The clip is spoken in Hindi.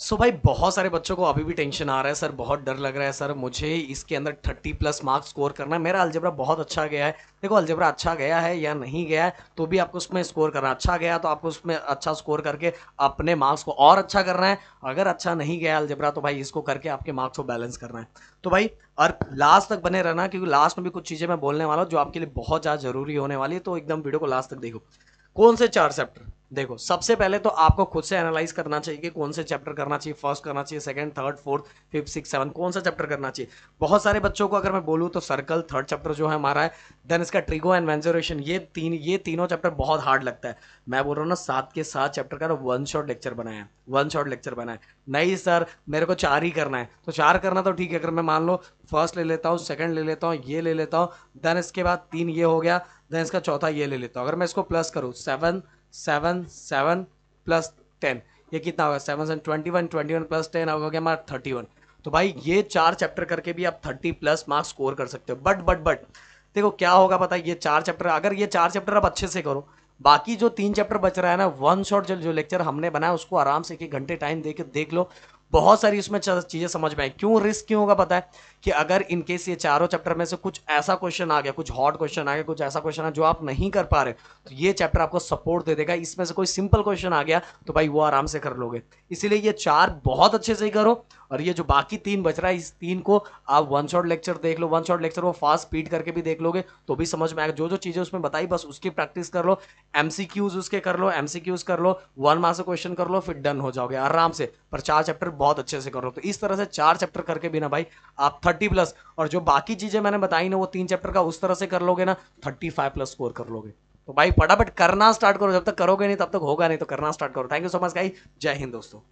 सो so भाई बहुत सारे बच्चों को अभी भी टेंशन आ रहा है सर बहुत डर लग रहा है सर मुझे इसके अंदर थर्टी प्लस मार्क्स स्कोर करना है मेरा अल्जबरा बहुत अच्छा गया है देखो अल्जबरा अच्छा गया है या नहीं गया है तो भी आपको उसमें स्कोर करना अच्छा गया तो आपको उसमें अच्छा स्कोर करके अपने मार्क्स को और अच्छा करना है अगर अच्छा नहीं गया अल्जबरा तो भाई इसको करके आपके मार्क्स को बैलेंस करना है तो भाई और लास्ट तक बने रहना क्योंकि लास्ट में भी कुछ चीज़ें मैं बोलने वाला हूँ जो आपके लिए बहुत ज़्यादा जरूरी होने वाली है तो एकदम वीडियो को लास्ट तक देखो कौन से चार चैप्टर देखो सबसे पहले तो आपको खुद से एनालाइज करना चाहिए कि कौन से चैप्टर करना चाहिए फर्स्ट करना चाहिए second third fourth fifth six seven कौन सा चैप्टर करना चाहिए बहुत सारे बच्चों को अगर मैं बोलूँ तो सर्कल थर्ड चैप्टर जो है हमारा है देन इसका ट्रिगो एंड वेंजोरेशन ये तीन ये तीनों चैप्टर बहुत हार्ड लगता है मैं बोल रहा हूँ ना सात के सात चैप्टर का वन शॉट लेक्चर बनाया वन शॉट लेक्चर बनाया नहीं सर मेरे को चार ही करना है तो चार करना तो ठीक है अगर मैं मान लो फर्स्ट ले लेता हूँ सेकंड ले लेता हूँ ये ले लेता हूँ देन इसके बाद तीन ये हो गया देन इसका चौथा ये ले लेता हूँ अगर मैं इसको प्लस करूँ seven seven seven plus ten ये कितना होगा seven seven twenty one twenty one plus ten गया हमारा थर्टी वन तो भाई ये चार चैप्टर करके भी आप थर्टी प्लस मार्क्स स्कोर कर सकते हो बट बट बट देखो क्या होगा पता है ये चार चैप्टर अगर ये चार चैप्टर आप अच्छे से करो बाकी जो तीन चैप्टर बच रहा है ना वन शॉट जो लेक्चर हमने बनाया उसको आराम से एक घंटे टाइम दे देख लो बहुत सारी उसमें चीज़ें समझ में आई क्यों रिस्क क्यों होगा पता है कि अगर इनकेस ये चारों चैप्टर में से कुछ ऐसा क्वेश्चन आ गया कुछ हॉट क्वेश्चन आ गया कुछ ऐसा क्वेश्चन है जो आप नहीं कर पा रहे तो ये चैप्टर आपको सपोर्ट दे देगा इसमें से कोई सिंपल क्वेश्चन आ गया तो भाई वो आराम से कर लोगे इसीलिए ये चार बहुत अच्छे से ही करो और ये जो बाकी तीन बच रहा है इस तीन को आप वन शॉट लेक्चर देख लो वन शॉट लेक्चर वो फास्ट स्पीड करके भी देख लोगे तो भी समझ में आएगा जो जो चीज़ें उसमें बताई बस उसकी प्रैक्टिस कर लो एमसीक्यूज उसके कर लो एमसीक्यूज कर लो वन मार्स का क्वेश्चन कर लो फिर डन हो जाओगे आराम से पर चार चैप्टर बहुत अच्छे से कर लो तो इस तरह से चार चैप्टर करके भी ना भाई आप थर्टी प्लस और जो बाकी चीज़ें मैंने बताई ना वो तीन चैप्टर का उस तरह से कर लोगे ना थर्टी फाइव प्लस स्कोर कर लोगे तो भाई फटाफट करना स्टार्ट करो जब तक करोगे नहीं तब तक होगा नहीं तो करना स्टार्ट करो थैंक यू सो मच भाई जय हिंद दोस्तों